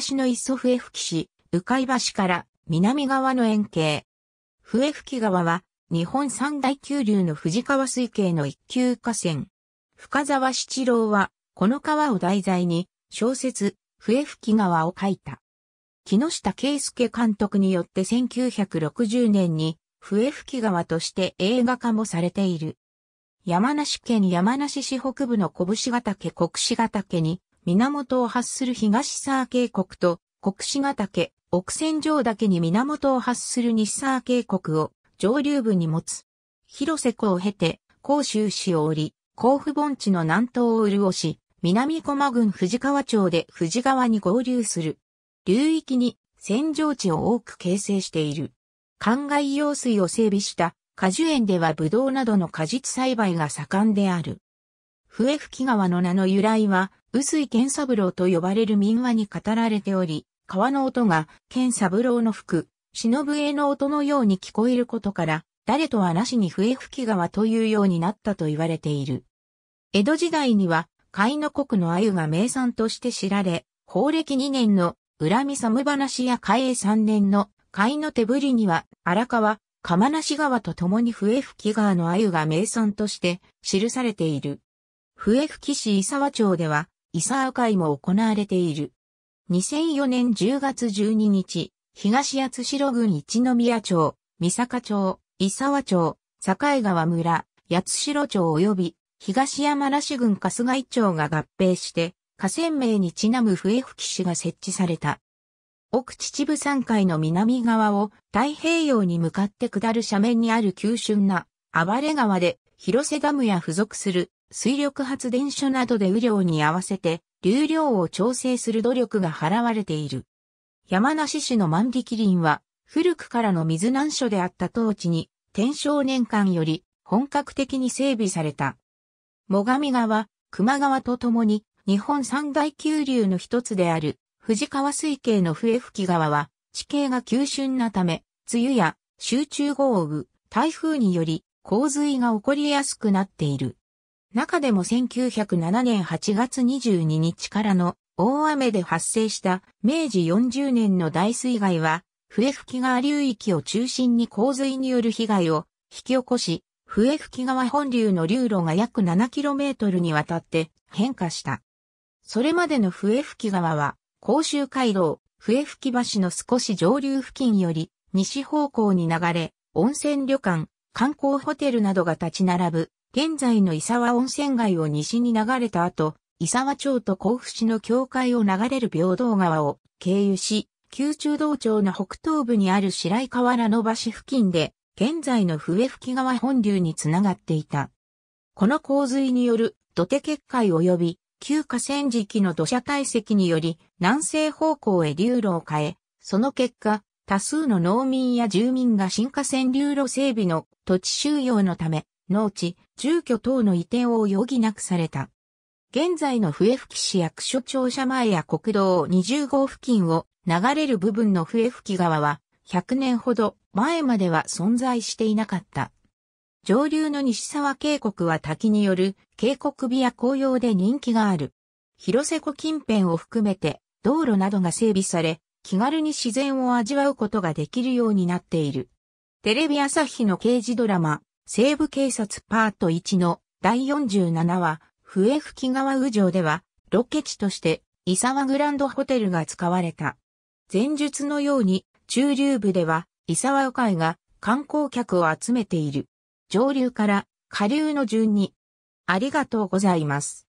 東の磯笛吹市、鵜飼橋から南側の円形。笛吹川は日本三大急流の藤川水系の一級河川。深沢七郎はこの川を題材に小説、笛吹川を書いた。木下圭介監督によって1960年に笛吹川として映画化もされている。山梨県山梨市北部の拳ヶ岳国士ヶ岳に源を発する東沢渓谷と国志ヶ岳、奥線上岳に源を発する西沢渓谷を上流部に持つ。広瀬湖を経て、甲州市を降り、甲府盆地の南東を潤し、南駒郡藤川町で藤川に合流する。流域に扇状地を多く形成している。灌漑用水を整備した果樹園ではブドウなどの果実栽培が盛んである。笛吹川の名の由来は、臼井健三郎と呼ばれる民話に語られており、川の音が健三郎の吹く、忍笛の音のように聞こえることから、誰とはなしに笛吹川というようになったと言われている。江戸時代には、海の国の鮎が名産として知られ、法暦2年の恨み寒話や海江3年の海の手ぶりには、荒川、釜無川と共に笛吹川の鮎が名産として記されている。笛吹市伊沢町では、伊沢会も行われている。2004年10月12日、東八代郡一宮町、三坂町、伊沢町、境川村、八代町及び、東山梨郡春日井町が合併して、河川名にちなむ笛吹市が設置された。奥秩父山海の南側を太平洋に向かって下る斜面にある急峻な暴れ川で広瀬ダムや付属する水力発電所などで雨量に合わせて流量を調整する努力が払われている。山梨市の万力林は古くからの水難所であった当地に天正年間より本格的に整備された。最上川、熊川とともに日本三大急流の一つである藤川水系の笛吹川は地形が急峻なため、梅雨や集中豪雨、台風により洪水が起こりやすくなっている。中でも1907年8月22日からの大雨で発生した明治40年の大水害は、笛吹川流域を中心に洪水による被害を引き起こし、笛吹川本流の流路が約 7km にわたって変化した。それまでの笛吹川は、甲州街道、笛吹橋の少し上流付近より西方向に流れ、温泉旅館、観光ホテルなどが立ち並ぶ現在の伊沢温泉街を西に流れた後、伊沢町と甲府市の境界を流れる平等川を経由し、宮中道町の北東部にある白井河原の橋付近で、現在の笛吹川本流につながっていた。この洪水による土手決壊及び旧河川敷の土砂堆積により南西方向へ流路を変え、その結果、多数の農民や住民が新河川流路整備の土地収容のため、農地、住居等の移転を余儀なくされた。現在の笛吹市役所庁舎前や国道20号付近を流れる部分の笛吹川は100年ほど前までは存在していなかった。上流の西沢渓谷は滝による渓谷美や紅葉で人気がある。広瀬湖近辺を含めて道路などが整備され、気軽に自然を味わうことができるようになっている。テレビ朝日の刑事ドラマ、西部警察パート1の第47話、笛吹川雨城では、ロケ地として、伊沢グランドホテルが使われた。前述のように、中流部では、伊沢鵜飼が観光客を集めている。上流から下流の順に。ありがとうございます。